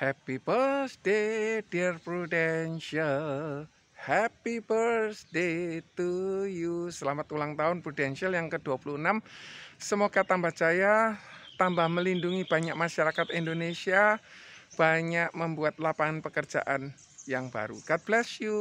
Happy birthday dear Prudential Happy birthday to you Selamat ulang tahun Prudential yang ke-26 Semoga tambah jaya Tambah melindungi banyak masyarakat Indonesia Banyak membuat lapangan pekerjaan yang baru God bless you